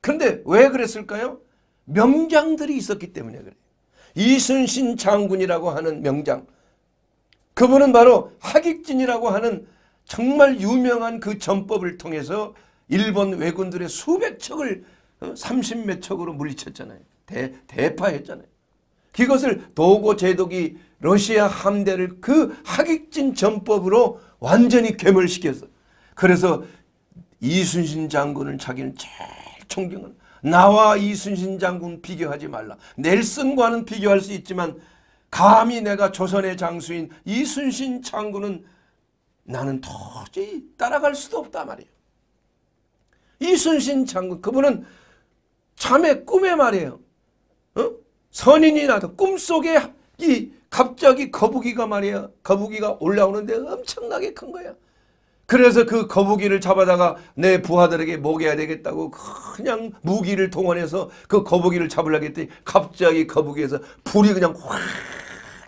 그런데 왜 그랬을까요? 명장들이 있었기 때문에 그래요. 이순신 장군이라고 하는 명장 그분은 바로 하익진이라고 하는 정말 유명한 그 전법을 통해서 일본 왜군들의 수백 척을 30몇 어? 척으로 물리쳤잖아요. 대, 대파했잖아요. 그것을 도고 제독이 러시아 함대를 그학익진 전법으로 완전히 괴멸시켰어. 그래서 이순신 장군을 자기는 제일 존경하는 나와 이순신 장군 비교하지 말라. 넬슨과는 비교할 수 있지만 감히 내가 조선의 장수인 이순신 장군은 나는 도저히 따라갈 수도 없다 말이에요. 이순신 장군 그분은 참의 꿈에 말이에요. 어? 선인이 나도 꿈속에 이 갑자기 거북이가 말이야. 거북이가 올라오는데 엄청나게 큰 거야. 그래서 그 거북이를 잡아다가 내 부하들에게 먹여야 되겠다고 그냥 무기를 동원해서 그 거북이를 잡으려고 했더니 갑자기 거북이에서 불이 그냥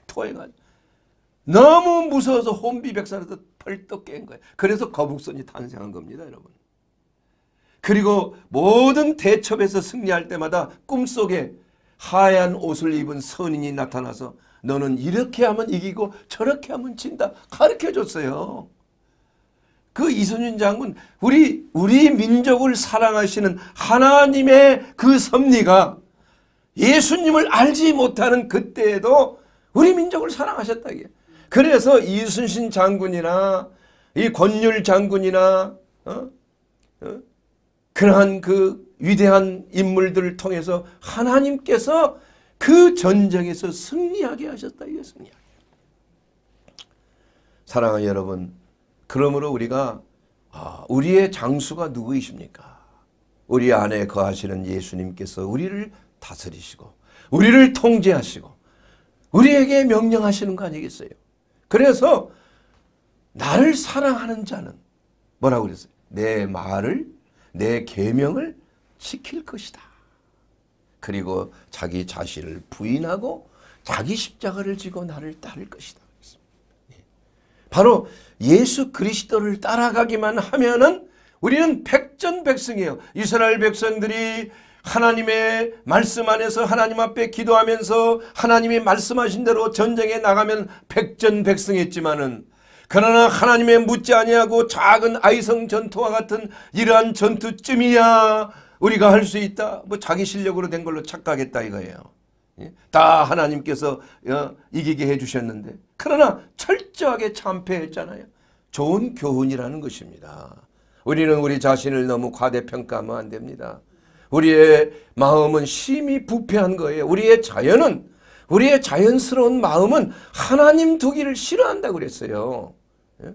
확토해가 너무 무서워서 혼비백산에서 벌떡 깬거야 그래서 거북선이 탄생한 겁니다. 여러분. 그리고 모든 대첩에서 승리할 때마다 꿈속에 하얀 옷을 입은 선인이 나타나서 너는 이렇게 하면 이기고 저렇게 하면 진다. 가르쳐 줬어요. 그 이순신 장군 우리 우리 민족을 사랑하시는 하나님의 그 섭리가 예수님을 알지 못하는 그때에도 우리 민족을 사랑하셨다 이 그래서 이순신 장군이나 이 권율 장군이나 어? 어? 그러한 그 위대한 인물들을 통해서 하나님께서 그 전쟁에서 승리하게 하셨다. 이게 승리하 사랑하는 여러분, 그러므로 우리가 아, 우리의 장수가 누구이십니까? 우리 안에 거하시는 예수님께서 우리를 다스리시고 우리를 통제하시고 우리에게 명령하시는 거 아니겠어요? 그래서 나를 사랑하는 자는 뭐라고 그랬어요? 내 말을 내 계명을 시킬 것이다. 그리고 자기 자신을 부인하고 자기 십자가를 지고 나를 따를 것이다. 예. 바로 예수 그리스도를 따라가기만 하면은 우리는 백전백승이에요. 이스라엘 백성들이 하나님의 말씀 안에서 하나님 앞에 기도하면서 하나님이 말씀하신 대로 전쟁에 나가면 백전백승했지만은 그러나 하나님의 묻지 아니하고 작은 아이성 전투와 같은 이러한 전투쯤이야 우리가 할 수 있다. 뭐 자기 실력으로 된 걸로 착각했다 이거예요. 예? 다 하나님께서 어, 이기게 해주셨는데 그러나 철저하게 참패했잖아요. 좋은 교훈이라는 것입니다. 우리는 우리 자신을 너무 과대평가하면 안 됩니다. 우리의 마음은 심히 부패한 거예요. 우리의 자연은 우리의 자연스러운 마음은 하나님 두기를 싫어한다 그랬어요. 예?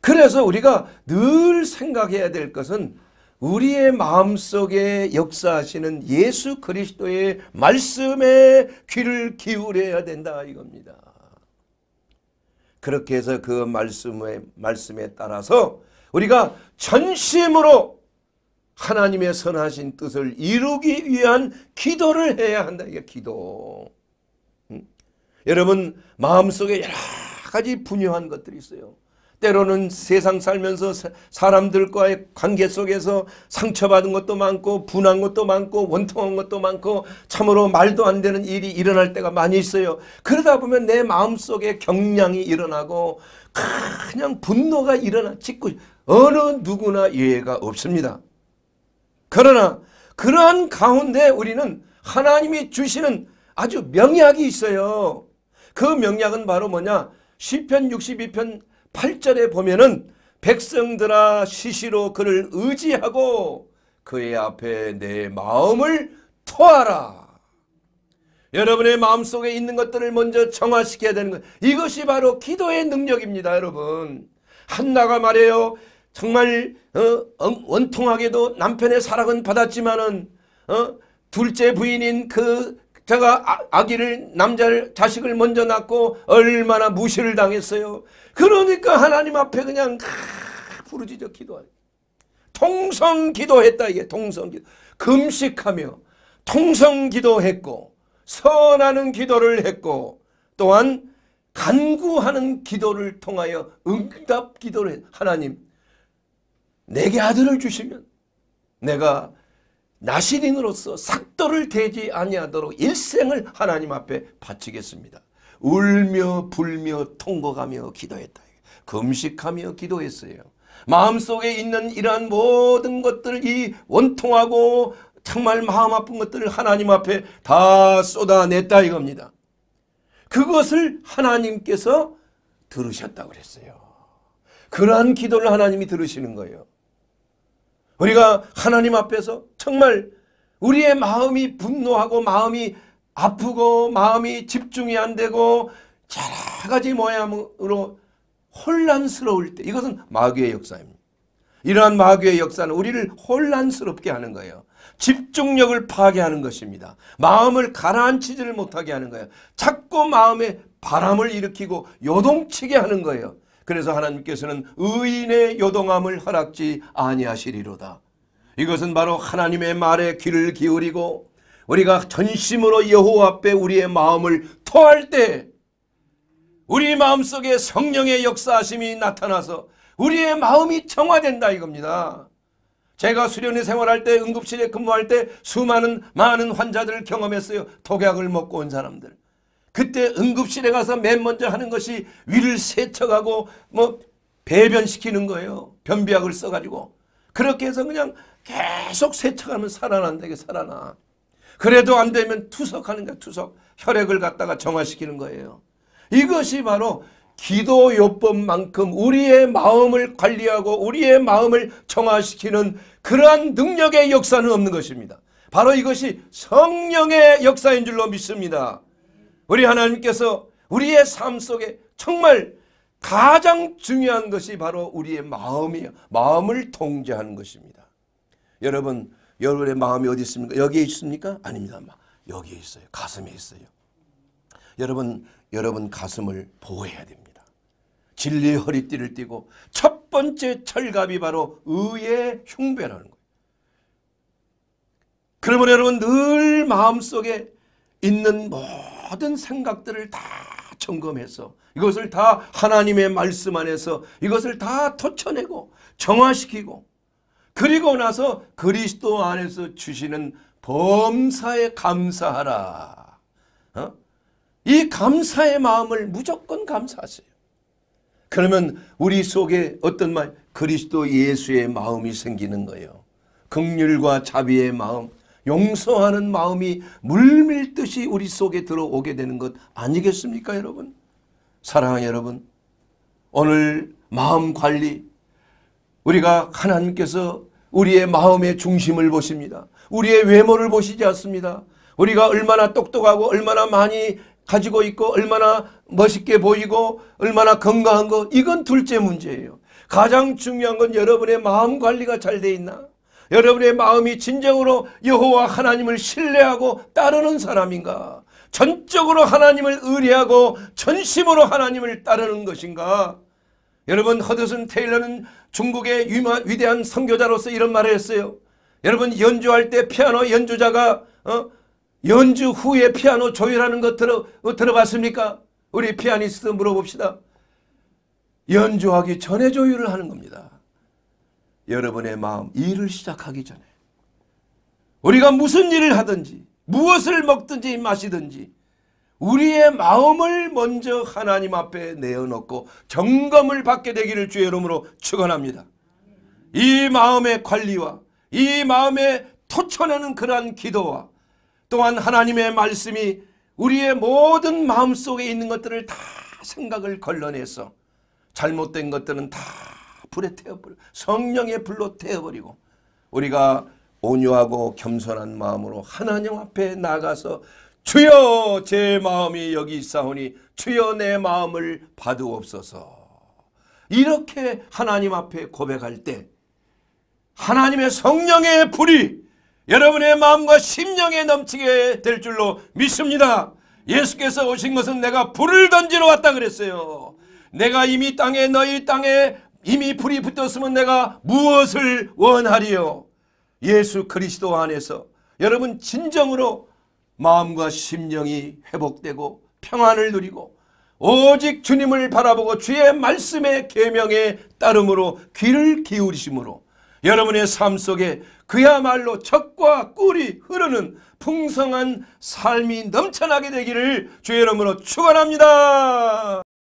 그래서 우리가 늘 생각해야 될 것은 우리의 마음속에 역사하시는 예수 그리스도의 말씀에 귀를 기울여야 된다 이겁니다. 그렇게 해서 그 말씀의 말씀에 따라서 우리가 전심으로 하나님의 선하신 뜻을 이루기 위한 기도를 해야 한다. 이게 기도. 응? 여러분 마음속에 여러 가지 분유한 것들이 있어요. 때로는 세상 살면서 사람들과의 관계 속에서 상처받은 것도 많고 분한 것도 많고 원통한 것도 많고 참으로 말도 안 되는 일이 일어날 때가 많이 있어요. 그러다 보면 내 마음속에 경량이 일어나고 그냥 분노가 일어나 짓고 어느 누구나 예외가 없습니다. 그러나 그러한 가운데 우리는 하나님이 주시는 아주 명약이 있어요. 그 명약은 바로 뭐냐? 시편 62편 8절에 보면은 백성들아 시시로 그를 의지하고 그의 앞에 내 마음을 토하라. 여러분의 마음속에 있는 것들을 먼저 정화시켜야 되는 것. 이것이 바로 기도의 능력입니다. 여러분. 한나가 말해요. 정말 어, 원통하게도 남편의 사랑은 받았지만은 어, 둘째 부인인 그 제가 아, 아기를 남자를 자식을 먼저 낳고 얼마나 무시를 당했어요. 그러니까 하나님 앞에 그냥 부르짖어 기도하요 통성 기도했다 이게 통성 기도. 금식하며 통성 기도했고 선하는 기도를 했고 또한 간구하는 기도를 통하여 응답 기도를 하나님 내게 아들을 주시면 내가 나시린으로서 삭도를 대지 아니하도록 일생을 하나님 앞에 바치겠습니다. 울며 불며 통곡하며 기도했다. 금식하며 기도했어요. 마음속에 있는 이러한 모든 것들 이 원통하고 정말 마음 아픈 것들을 하나님 앞에 다 쏟아냈다 이겁니다. 그것을 하나님께서 들으셨다고 그랬어요. 그러한 기도를 하나님이 들으시는 거예요. 우리가 하나님 앞에서 정말 우리의 마음이 분노하고 마음이 아프고 마음이 집중이 안 되고 여러 가지 모양으로 혼란스러울 때 이것은 마귀의 역사입니다. 이러한 마귀의 역사는 우리를 혼란스럽게 하는 거예요. 집중력을 파괴하는 것입니다. 마음을 가라앉히지를 못하게 하는 거예요. 자꾸 마음에 바람을 일으키고 요동치게 하는 거예요. 그래서 하나님께서는 의인의 요동함을 허락지 아니하시리로다. 이것은 바로 하나님의 말에 귀를 기울이고 우리가 전심으로 여호와 앞에 우리의 마음을 토할 때 우리 마음속에 성령의 역사심이 나타나서 우리의 마음이 정화된다 이겁니다. 제가 수련회 생활할 때 응급실에 근무할 때 수많은 많은 환자들을 경험했어요. 독약을 먹고 온 사람들. 그때 응급실에 가서 맨 먼저 하는 것이 위를 세척하고 뭐 배변시키는 거예요. 변비약을 써가지고. 그렇게 해서 그냥 계속 세척하면 살아난다게 살아나. 그래도 안 되면 투석하는 거야 투석. 혈액을 갖다가 정화시키는 거예요. 이것이 바로 기도요법만큼 우리의 마음을 관리하고 우리의 마음을 정화시키는 그러한 능력의 역사는 없는 것입니다. 바로 이것이 성령의 역사인 줄로 믿습니다. 우리 하나님께서 우리의 삶 속에 정말 가장 중요한 것이 바로 우리의 마음이에요. 마음을 통제하는 것입니다. 여러분, 여러분의 마음이 어디 있습니까? 여기에 있습니까? 아닙니다. 여기에 있어요. 가슴에 있어요. 여러분, 여러분 가슴을 보호해야 됩니다. 진리의 허리띠를 띠고 첫 번째 철갑이 바로 의의 흉배라는 거예요. 그러므로 여러분 늘 마음속에 있는 모든 모든 생각들을 다 점검해서 이것을 다 하나님의 말씀 안에서 이것을 다 터쳐내고 정화시키고 그리고 나서 그리스도 안에서 주시는 범사에 감사하라. 어? 이 감사의 마음을 무조건 감사하세요. 그러면 우리 속에 어떤 말 그리스도 예수의 마음이 생기는 거예요. 긍휼과 자비의 마음, 용서하는 마음이 물밀듯이 우리 속에 들어오게 되는 것 아니겠습니까 여러분? 사랑하는 여러분 오늘 마음 관리 우리가 하나님께서 우리의 마음의 중심을 보십니다. 우리의 외모를 보시지 않습니다. 우리가 얼마나 똑똑하고 얼마나 많이 가지고 있고 얼마나 멋있게 보이고 얼마나 건강한 거 이건 둘째 문제예요. 가장 중요한 건 여러분의 마음 관리가 잘 돼 있나? 여러분의 마음이 진정으로 여호와 하나님을 신뢰하고 따르는 사람인가? 전적으로 하나님을 의뢰하고 전심으로 하나님을 따르는 것인가? 여러분 허드슨 테일러는 중국의 위마, 위대한 선교자로서 이런 말을 했어요. 여러분 연주할 때 피아노 연주자가 어? 연주 후에 피아노 조율하는 것 들어, 어, 들어봤습니까? 우리 피아니스트 물어봅시다. 연주하기 전에 조율을 하는 겁니다. 여러분의 마음, 일을 시작하기 전에 우리가 무슨 일을 하든지 무엇을 먹든지 마시든지 우리의 마음을 먼저 하나님 앞에 내어놓고 점검을 받게 되기를 주의 이름으로 축원합니다. 이 마음의 관리와 이 마음의 토쳐내는 그러한 기도와 또한 하나님의 말씀이 우리의 모든 마음속에 있는 것들을 다 생각을 걸러내서 잘못된 것들은 다 불에 태워버리고 성령의 불로 태워버리고 우리가 온유하고 겸손한 마음으로 하나님 앞에 나가서 주여 제 마음이 여기 있사오니 주여 내 마음을 받으옵소서 이렇게 하나님 앞에 고백할 때 하나님의 성령의 불이 여러분의 마음과 심령에 넘치게 될 줄로 믿습니다. 예수께서 오신 것은 내가 불을 던지러 왔다 그랬어요. 내가 이미 땅에 너희 땅에 이미 불이 붙었으면 내가 무엇을 원하리요? 예수 그리스도 안에서 여러분 진정으로 마음과 심령이 회복되고 평안을 누리고 오직 주님을 바라보고 주의 말씀의 계명에 따름으로 귀를 기울이심으로 여러분의 삶 속에 그야말로 적과 꿀이 흐르는 풍성한 삶이 넘쳐나게 되기를 주의 이름으로 축원합니다.